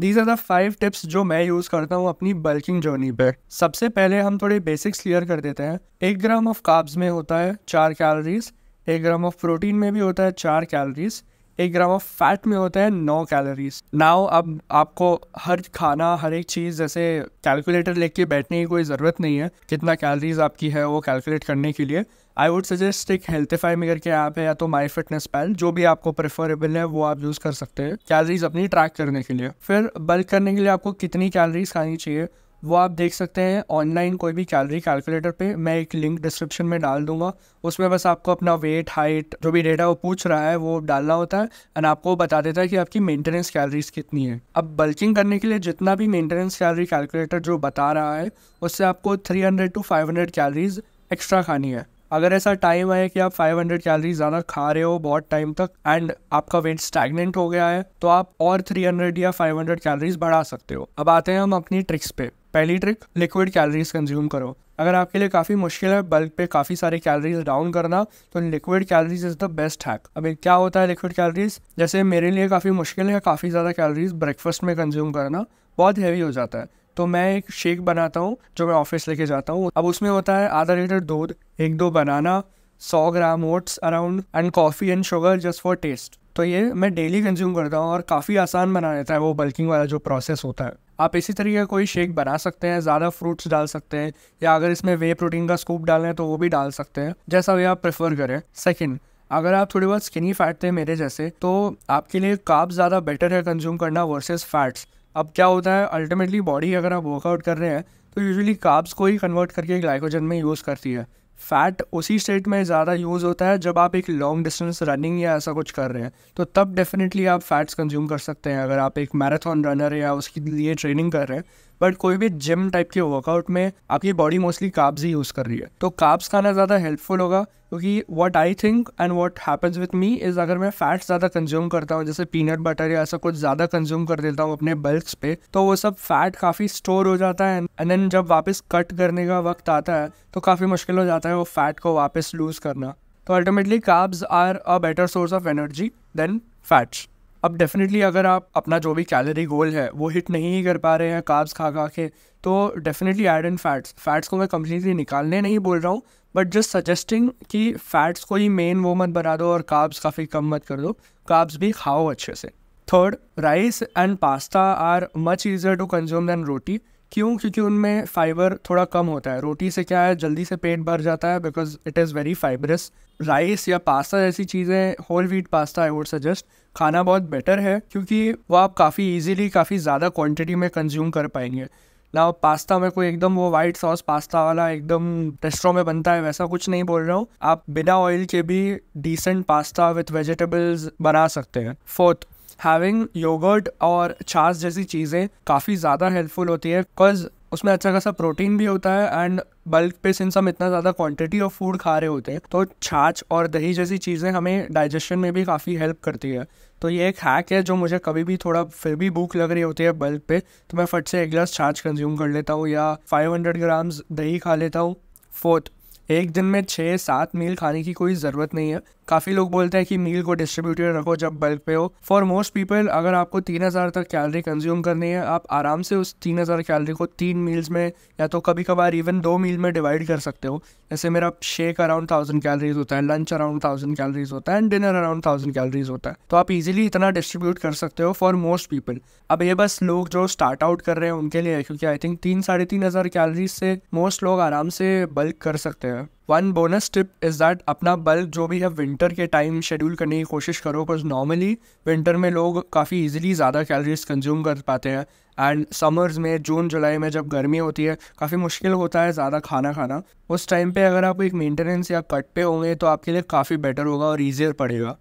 these are the five tips जो मैं use करता हूँ अपनी बल्किंग जर्नी पे सबसे पहले हम थोड़े बेसिक्स क्लियर कर देते हैं एक ग्राम ऑफ काब्स में होता है चार कैलोरीज एक ग्राम ऑफ प्रोटीन में भी होता है चार कैलोरीज एक ग्राम ऑफ फैट में होता है नौ कैलोरीज नाउ अब आपको हर खाना हर एक चीज़ जैसे कैलकुलेटर लेके बैठने की कोई ज़रूरत नहीं है कितना कैलोरीज आपकी है वो कैलकुलेट करने के लिए आई वुड सजेस्ट एक हेल्थीफाई में करके ऐप है या तो माई फिटनेस पैल जो भी आपको प्रेफरेबल है वो आप यूज़ कर सकते हैं कैलरीज अपनी ट्रैक करने के लिए फिर बल्क करने के लिए आपको कितनी कैलरीज खानी चाहिए वो आप देख सकते हैं ऑनलाइन कोई भी कैलरी कैलकुलेटर पे मैं एक लिंक डिस्क्रिप्शन में डाल दूंगा उसमें बस आपको अपना वेट हाइट जो भी डेटा वो पूछ रहा है वो डालना होता है एंड आपको बता देता है कि आपकी मेंटेनेंस कैलरीज कितनी है अब बल्किंग करने के लिए जितना भी मेंटेनेंस कैलरी कैलकुलेटर जो बता रहा है उससे आपको three hundred two five hundred calories extra खानी है अगर ऐसा टाइम है कि आप 500 कैलोरी ज़्यादा खा रहे हो बहुत टाइम तक एंड आपका वेट स्टैगनेंट हो गया है तो आप और 300 या 500 कैलोरीज बढ़ा सकते हो अब आते हैं हम अपनी ट्रिक्स पे पहली ट्रिक लिक्विड कैलोरीज कंज्यूम करो अगर आपके लिए काफ़ी मुश्किल है बल्क पे काफ़ी सारे कैलोरीज डाउन करना तो liquid calories is the best hack अभी क्या होता है लिक्विड कैलोरीज जैसे मेरे लिए काफ़ी मुश्किल है काफ़ी ज़्यादा कैलोरीज ब्रेकफास्ट में कंज्यूम करना बहुत हैवी हो जाता है तो मैं एक शेक बनाता हूँ जो मैं ऑफिस लेके जाता हूँ अब उसमें होता है आधा लीटर दूध एक दो बनाना सौ gram oats around and coffee and sugar just for taste तो ये मैं डेली कंज्यूम करता हूँ और काफ़ी आसान बना रहता है वो बल्किंग वाला जो प्रोसेस होता है आप इसी तरीके का कोई शेक बना सकते हैं ज़्यादा फ्रूट्स डाल सकते हैं या अगर इसमें वे प्रोटीन का स्कूप डालें तो वो भी डाल सकते हैं जैसा भी आप प्रेफर करें सेकेंड अगर आप थोड़ी बहुत स्किनी फैट थे मेरे जैसे तो आपके लिए काब ज़्यादा बेटर है कंज्यूम करना वर्सेस फैट्स अब क्या होता है अल्टीमेटली बॉडी अगर आप वर्कआउट कर रहे हैं तो यूजुअली काब्स को ही कन्वर्ट करके ग्लाइकोजन में यूज़ करती है फैट उसी स्टेट में ज़्यादा यूज़ होता है जब आप एक लॉन्ग डिस्टेंस रनिंग या ऐसा कुछ कर रहे हैं तो तब डेफिनेटली आप फैट्स कंज्यूम कर सकते हैं अगर आप एक मैराथन रनर या उसके लिए ट्रेनिंग कर रहे हैं बट कोई भी जिम टाइप के वर्कआउट में आपकी बॉडी मोस्टली काब्स ही यूज़ कर रही है तो काब्स खाना ज़्यादा हेल्पफुल होगा क्योंकि what I think and what happens with me is अगर मैं फैट्स ज़्यादा कंज्यूम करता हूँ जैसे पीनट बटर या ऐसा कुछ ज़्यादा कंज्यूम कर देता हूँ अपने बल्क्स पे तो वो सब फैट काफ़ी स्टोर हो जाता है एंड देन जब वापस कट करने का वक्त आता है तो काफ़ी मुश्किल हो जाता है वो फैट को वापस लूज़ करना तो ultimately carbs are a better source of energy than fats अब डेफिनेटली अगर आप अपना जो भी कैलोरी गोल है वो हिट नहीं कर पा रहे हैं कार्ब्स खा खा के तो definitely add in fats fats को मैं कम्प्लीटली निकालने नहीं बोल रहा हूँ बट जस्ट सजेस्टिंग कि फैट्स को ही मेन वो मत बना दो और काब्स काफ़ी कम मत कर दो काब्स भी खाओ अच्छे से third rice and pasta are much easier to consume than roti क्यों क्योंकि उनमें फाइबर थोड़ा कम होता है रोटी से क्या है जल्दी से पेट भर जाता है because it is very fibrous rice या पास्ता जैसी चीज़ें whole wheat pasta I would suggest खाना बहुत बेटर है क्योंकि वो आप काफ़ी ईजिली काफ़ी ज़्यादा क्वान्टिटी में कंज्यूम कर पाएंगे ना पास्ता में कोई एकदम वो वाइट सॉस पास्ता वाला एकदम रेस्टोरेंट में बनता है वैसा कुछ नहीं बोल रहा हूँ आप बिना ऑयल के भी डिसेंट पास्ता विथ वेजिटेबल्स बना सकते हैं फोर्थ हैविंग योगर्ट और छाछ जैसी चीज़ें काफ़ी ज़्यादा हेल्पफुल होती है बिकॉज उसमें अच्छा खासा प्रोटीन भी होता है एंड बल्क पे सिंस हम इतना ज़्यादा क्वांटिटी ऑफ फूड खा रहे होते हैं तो छाछ और दही जैसी चीज़ें हमें डाइजेशन में भी काफ़ी हेल्प करती है तो ये एक हैक है जो मुझे कभी भी थोड़ा फिर भी भूख लग रही होती है बल्क पे तो मैं फट से एक गिलास छाछ कंज्यूम कर लेता हूँ या हंड्रेड ग्राम्स दही खा लेता हूँ फोर्थ एक दिन में छः सात मील खाने की कोई ज़रूरत नहीं है काफ़ी लोग बोलते हैं कि मील को डिस्ट्रीब्यूटेड रखो जब बल्क पे हो फॉर मोस्ट पीपल अगर आपको तीन हज़ार तक कैलरी कंज्यूम करनी है आप आराम से उस तीन हज़ार कैलरी को तीन मील्स में या तो कभी कभार इवन दो मील में डिवाइड कर सकते हो जैसे मेरा शेक अराउंड थाउजेंड कैलरीज होता है लंच अराउंड थाउजेंड कैलरीज होता है and dinner around thousand calories होता है तो आप इजिली इतना डिस्ट्रीब्यूट कर सकते हो फॉर मोस्ट पीपल अब ये बस लोग जो स्टार्ट आउट कर रहे हैं उनके लिए क्योंकि आई थिंक तीन साढ़े तीन हज़ार कैलरीज से मोस्ट लोग आराम से बल्क कर सकते हैं one bonus tip is that अपना बल्क जो भी है विंटर के टाइम शेड्यूल करने की कोशिश करो बिकॉज नॉर्मली विंटर में लोग काफ़ी ईजिली ज़्यादा कैलोरीज कंज्यूम कर पाते हैं एंड समर्स में जून जुलाई में जब गर्मी होती है काफ़ी मुश्किल होता है ज़्यादा खाना खाना उस टाइम पे अगर आप एक मेंटेनेंस या कट पे होंगे तो आपके लिए काफ़ी बेटर होगा और ईजियर पड़ेगा